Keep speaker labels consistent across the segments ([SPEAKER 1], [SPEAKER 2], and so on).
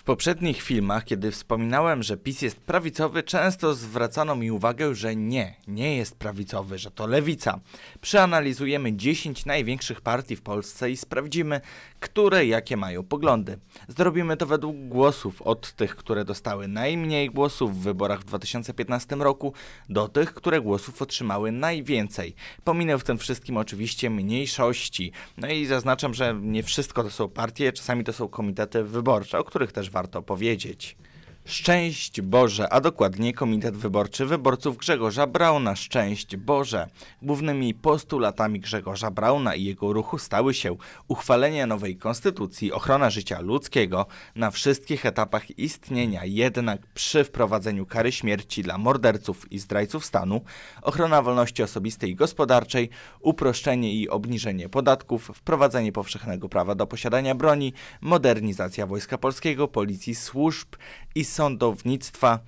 [SPEAKER 1] W poprzednich filmach, kiedy wspominałem, że PiS jest prawicowy, często zwracano mi uwagę, że nie, nie jest prawicowy, że to lewica. Przeanalizujemy 10 największych partii w Polsce i sprawdzimy, które jakie mają poglądy. Zrobimy to według głosów od tych, które dostały najmniej głosów w wyborach w 2015 roku, do tych, które głosów otrzymały najwięcej. Pominę w tym wszystkim oczywiście mniejszości. No i zaznaczam, że nie wszystko to są partie, czasami to są komitety wyborcze, o których też warto powiedzieć. Szczęść Boże, a dokładnie Komitet Wyborczy Wyborców Grzegorza Brauna Szczęść Boże. Głównymi postulatami Grzegorza Brauna i jego ruchu stały się uchwalenie nowej konstytucji, ochrona życia ludzkiego na wszystkich etapach istnienia, jednak przy wprowadzeniu kary śmierci dla morderców i zdrajców stanu, ochrona wolności osobistej i gospodarczej, uproszczenie i obniżenie podatków, wprowadzenie powszechnego prawa do posiadania broni, modernizacja Wojska Polskiego, Policji, służb i sądownictwa,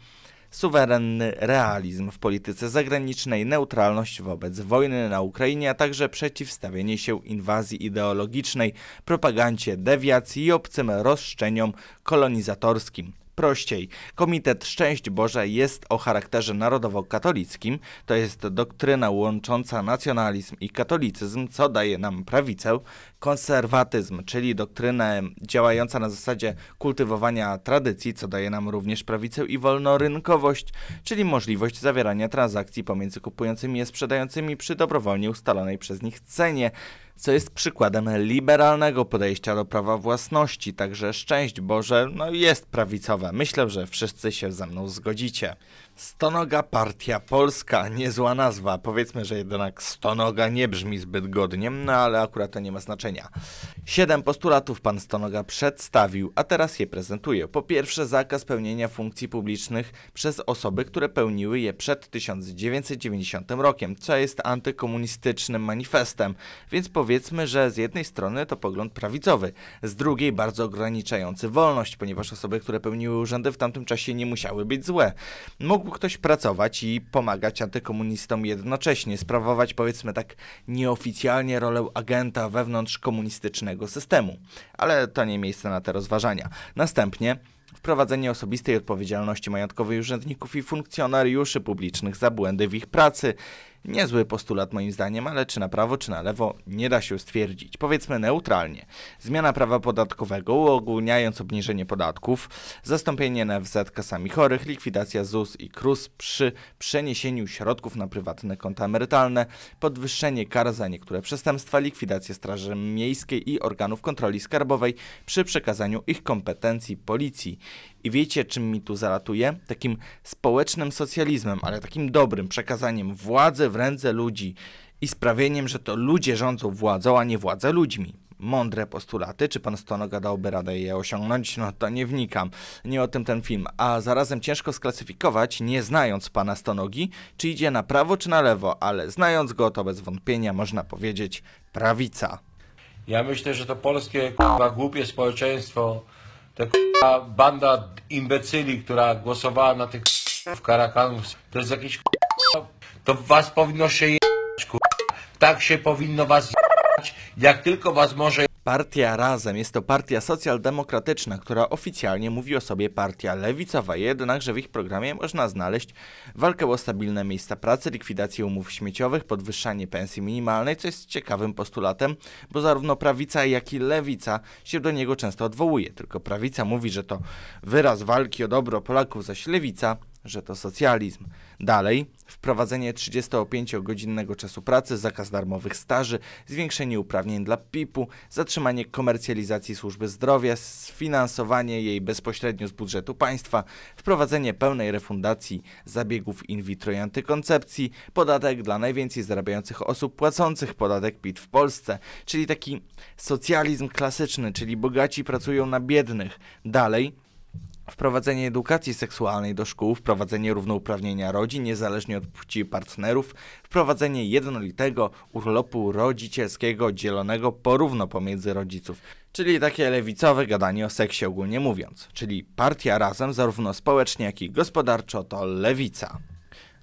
[SPEAKER 1] suwerenny realizm w polityce zagranicznej, neutralność wobec wojny na Ukrainie, a także przeciwstawienie się inwazji ideologicznej, propagandzie dewiacji i obcym roszczeniom kolonizatorskim prościej. Komitet Szczęść Boże jest o charakterze narodowo-katolickim, to jest doktryna łącząca nacjonalizm i katolicyzm, co daje nam prawicę, konserwatyzm, czyli doktrynę działająca na zasadzie kultywowania tradycji, co daje nam również prawicę i wolnorynkowość, czyli możliwość zawierania transakcji pomiędzy kupującymi i sprzedającymi przy dobrowolnie ustalonej przez nich cenie co jest przykładem liberalnego podejścia do prawa własności, także szczęść Boże, no jest prawicowe. Myślę, że wszyscy się ze mną zgodzicie. Stonoga Partia Polska, niezła nazwa. Powiedzmy, że jednak Stonoga nie brzmi zbyt godnie, no ale akurat to nie ma znaczenia. Siedem postulatów pan Stonoga przedstawił, a teraz je prezentuję. Po pierwsze, zakaz pełnienia funkcji publicznych przez osoby, które pełniły je przed 1990 rokiem, co jest antykomunistycznym manifestem, więc powiedzmy, że z jednej strony to pogląd prawicowy, z drugiej bardzo ograniczający wolność, ponieważ osoby, które pełniły urzędy w tamtym czasie nie musiały być złe. Mógł ktoś pracować i pomagać antykomunistom jednocześnie, sprawować powiedzmy tak nieoficjalnie rolę agenta wewnątrz komunistycznego systemu. Ale to nie miejsce na te rozważania. Następnie wprowadzenie osobistej odpowiedzialności majątkowej urzędników i funkcjonariuszy publicznych za błędy w ich pracy, Niezły postulat moim zdaniem, ale czy na prawo, czy na lewo nie da się stwierdzić. Powiedzmy neutralnie. Zmiana prawa podatkowego, uogólniając obniżenie podatków, zastąpienie NFZ kasami chorych, likwidacja ZUS i KRUS przy przeniesieniu środków na prywatne konta emerytalne, podwyższenie kar za niektóre przestępstwa, likwidacja Straży Miejskiej i organów kontroli skarbowej przy przekazaniu ich kompetencji policji. I wiecie, czym mi tu zalatuje? Takim społecznym socjalizmem, ale takim dobrym przekazaniem władzy w ręce ludzi i sprawieniem, że to ludzie rządzą władzą, a nie władza ludźmi. Mądre postulaty, czy pan Stonoga dałby radę je osiągnąć, no to nie wnikam. Nie o tym ten film. A zarazem ciężko sklasyfikować, nie znając pana Stonogi, czy idzie na prawo czy na lewo, ale znając go, to bez wątpienia można powiedzieć prawica. Ja myślę, że to polskie kurwa, głupie społeczeństwo, ta banda imbecyli, która głosowała na tych w Karakanów, to jest jakiś to was powinno się jechać, kurwa. Tak się powinno was jechać, jak tylko was może Partia Razem jest to partia socjaldemokratyczna, która oficjalnie mówi o sobie partia lewicowa, jednakże w ich programie można znaleźć walkę o stabilne miejsca pracy, likwidację umów śmieciowych, podwyższanie pensji minimalnej, co jest ciekawym postulatem, bo zarówno prawica, jak i lewica się do niego często odwołuje. Tylko prawica mówi, że to wyraz walki o dobro Polaków, zaś lewica że to socjalizm. Dalej, wprowadzenie 35-godzinnego czasu pracy, zakaz darmowych staży, zwiększenie uprawnień dla PIP-u, zatrzymanie komercjalizacji służby zdrowia, sfinansowanie jej bezpośrednio z budżetu państwa, wprowadzenie pełnej refundacji zabiegów in vitro i antykoncepcji, podatek dla najwięcej zarabiających osób płacących podatek PIT w Polsce, czyli taki socjalizm klasyczny, czyli bogaci pracują na biednych. Dalej, Wprowadzenie edukacji seksualnej do szkół, wprowadzenie równouprawnienia rodzin niezależnie od płci partnerów, wprowadzenie jednolitego urlopu rodzicielskiego dzielonego porówno pomiędzy rodziców. Czyli takie lewicowe gadanie o seksie ogólnie mówiąc. Czyli partia razem zarówno społecznie jak i gospodarczo to lewica.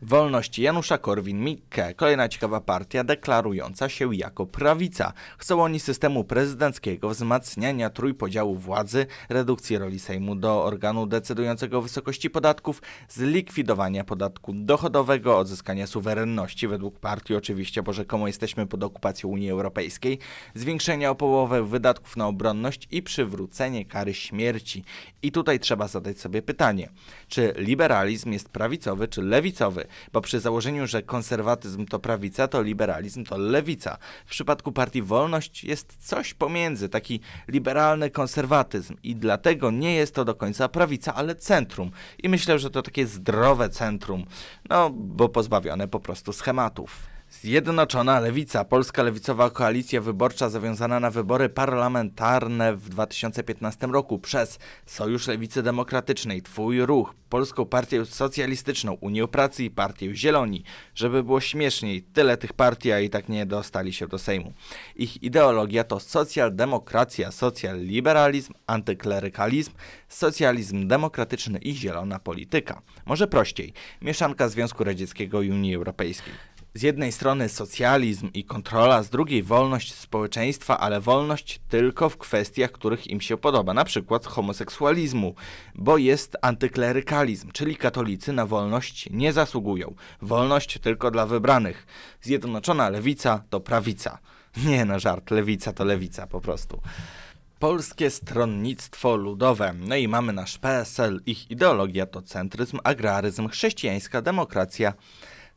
[SPEAKER 1] Wolność Janusza Korwin-Mikke, kolejna ciekawa partia deklarująca się jako prawica. Chcą oni systemu prezydenckiego, wzmacniania trójpodziału władzy, redukcji roli Sejmu do organu decydującego o wysokości podatków, zlikwidowania podatku dochodowego, odzyskania suwerenności według partii oczywiście, bo rzekomo jesteśmy pod okupacją Unii Europejskiej, zwiększenia o połowę wydatków na obronność i przywrócenie kary śmierci. I tutaj trzeba zadać sobie pytanie, czy liberalizm jest prawicowy czy lewicowy? bo przy założeniu, że konserwatyzm to prawica, to liberalizm to lewica. W przypadku partii Wolność jest coś pomiędzy, taki liberalny konserwatyzm i dlatego nie jest to do końca prawica, ale centrum. I myślę, że to takie zdrowe centrum, no bo pozbawione po prostu schematów. Zjednoczona Lewica, Polska Lewicowa Koalicja Wyborcza zawiązana na wybory parlamentarne w 2015 roku przez Sojusz Lewicy Demokratycznej, Twój Ruch, Polską Partię Socjalistyczną, Unię Pracy i Partię Zieloni. Żeby było śmieszniej, tyle tych partii, a i tak nie dostali się do Sejmu. Ich ideologia to socjaldemokracja, socjalliberalizm, antyklerykalizm, socjalizm demokratyczny i zielona polityka. Może prościej, mieszanka Związku Radzieckiego i Unii Europejskiej. Z jednej strony socjalizm i kontrola, z drugiej wolność społeczeństwa, ale wolność tylko w kwestiach, których im się podoba, na przykład homoseksualizmu, bo jest antyklerykalizm, czyli katolicy na wolność nie zasługują. Wolność tylko dla wybranych. Zjednoczona lewica to prawica. Nie no, żart, lewica to lewica po prostu. Polskie Stronnictwo Ludowe. No i mamy nasz PSL. Ich ideologia to centryzm, agraryzm, chrześcijańska demokracja.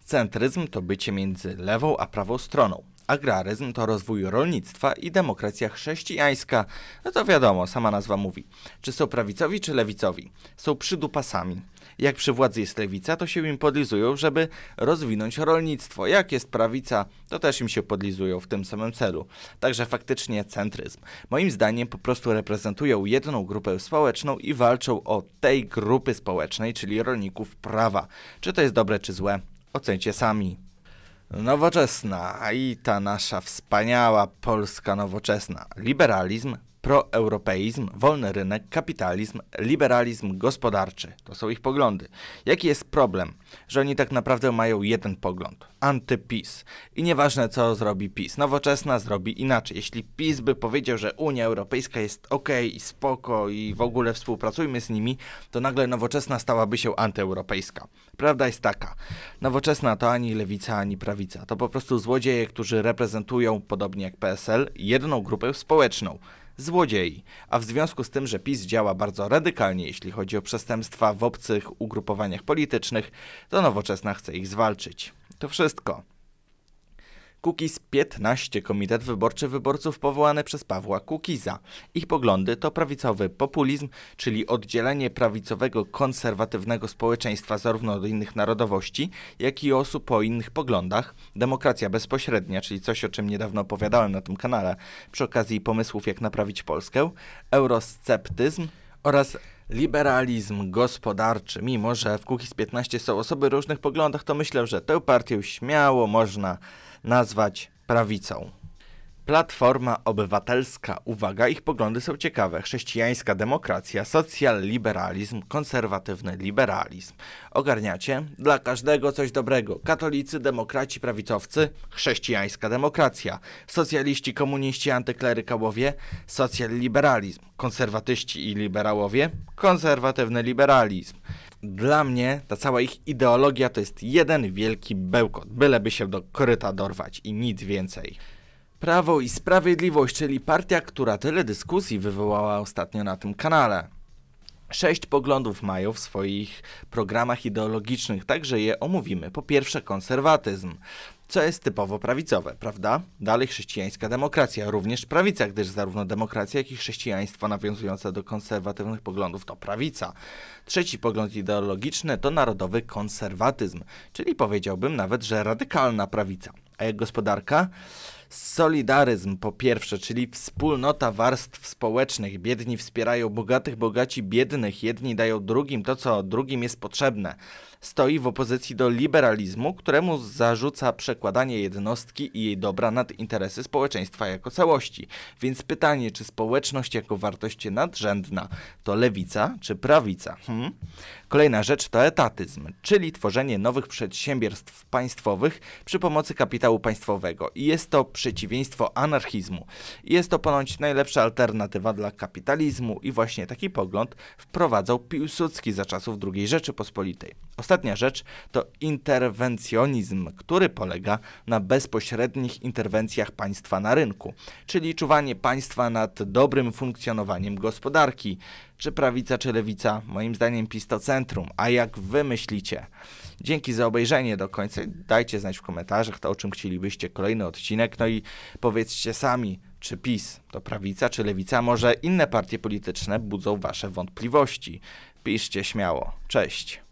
[SPEAKER 1] Centryzm to bycie między lewą a prawą stroną. Agraryzm to rozwój rolnictwa i demokracja chrześcijańska. No to wiadomo, sama nazwa mówi. Czy są prawicowi czy lewicowi? Są przydupasami. Jak przy władzy jest lewica, to się im podlizują, żeby rozwinąć rolnictwo. Jak jest prawica, to też im się podlizują w tym samym celu. Także faktycznie centryzm. Moim zdaniem po prostu reprezentują jedną grupę społeczną i walczą o tej grupy społecznej, czyli rolników prawa. Czy to jest dobre czy złe? Ocencie sami. Nowoczesna i ta nasza wspaniała Polska nowoczesna. Liberalizm, proeuropeizm, wolny rynek, kapitalizm, liberalizm gospodarczy. To są ich poglądy. Jaki jest problem? Że oni tak naprawdę mają jeden pogląd. Antypis. I nieważne co zrobi PiS. Nowoczesna zrobi inaczej. Jeśli PiS by powiedział, że Unia Europejska jest ok i spoko i w ogóle współpracujmy z nimi, to nagle nowoczesna stałaby się antyeuropejska. Prawda jest taka. Nowoczesna to ani lewica, ani prawica. To po prostu złodzieje, którzy reprezentują, podobnie jak PSL, jedną grupę społeczną złodziei. A w związku z tym, że PiS działa bardzo radykalnie, jeśli chodzi o przestępstwa w obcych ugrupowaniach politycznych, to nowoczesna chce ich zwalczyć. To wszystko. Kukiz 15 Komitet Wyborczy Wyborców powołany przez Pawła Kukiza. Ich poglądy to prawicowy populizm, czyli oddzielenie prawicowego, konserwatywnego społeczeństwa zarówno od innych narodowości, jak i osób o innych poglądach, demokracja bezpośrednia, czyli coś o czym niedawno opowiadałem na tym kanale przy okazji pomysłów jak naprawić Polskę, eurosceptyzm oraz liberalizm gospodarczy. Mimo, że w Kukiz 15 są osoby różnych poglądach, to myślę, że tę partię śmiało można nazwać prawicą. Platforma Obywatelska, uwaga, ich poglądy są ciekawe. Chrześcijańska demokracja, socjal-liberalizm, konserwatywny liberalizm. Ogarniacie? Dla każdego coś dobrego. Katolicy, demokraci, prawicowcy, chrześcijańska demokracja. Socjaliści, komuniści, antyklerykałowie, socjal-liberalizm. Konserwatyści i liberałowie, konserwatywny liberalizm dla mnie ta cała ich ideologia to jest jeden wielki bełkot, byleby się do koryta dorwać i nic więcej. Prawo i Sprawiedliwość, czyli partia, która tyle dyskusji wywołała ostatnio na tym kanale. Sześć poglądów mają w swoich programach ideologicznych, także je omówimy. Po pierwsze konserwatyzm, co jest typowo prawicowe, prawda? Dalej chrześcijańska demokracja, również prawica, gdyż zarówno demokracja, jak i chrześcijaństwo nawiązujące do konserwatywnych poglądów to prawica. Trzeci pogląd ideologiczny to narodowy konserwatyzm, czyli powiedziałbym nawet, że radykalna prawica. A jak gospodarka? Solidaryzm po pierwsze, czyli wspólnota warstw społecznych. Biedni wspierają bogatych, bogaci biednych, jedni dają drugim to, co drugim jest potrzebne. Stoi w opozycji do liberalizmu, któremu zarzuca przekładanie jednostki i jej dobra nad interesy społeczeństwa jako całości. Więc pytanie, czy społeczność jako wartość nadrzędna to lewica czy prawica? Hmm? Kolejna rzecz to etatyzm, czyli tworzenie nowych przedsiębiorstw państwowych przy pomocy kapitału państwowego. I jest to przeciwieństwo anarchizmu. jest to ponoć najlepsza alternatywa dla kapitalizmu i właśnie taki pogląd wprowadzał Piłsudski za czasów II Rzeczypospolitej. Ostatnia rzecz to interwencjonizm, który polega na bezpośrednich interwencjach państwa na rynku, czyli czuwanie państwa nad dobrym funkcjonowaniem gospodarki, czy prawica, czy lewica. Moim zdaniem PiS to centrum. A jak wy myślicie? Dzięki za obejrzenie do końca. Dajcie znać w komentarzach to, o czym chcielibyście kolejny odcinek. No i powiedzcie sami, czy PiS to prawica, czy lewica. Może inne partie polityczne budzą wasze wątpliwości. Piszcie śmiało. Cześć.